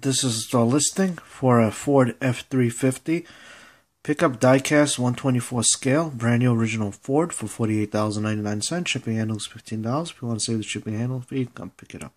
This is the listing for a Ford F350 pickup diecast 124 scale, brand new original Ford for $48,099. Shipping handle is $15. If you want to save the shipping handle fee, come pick it up.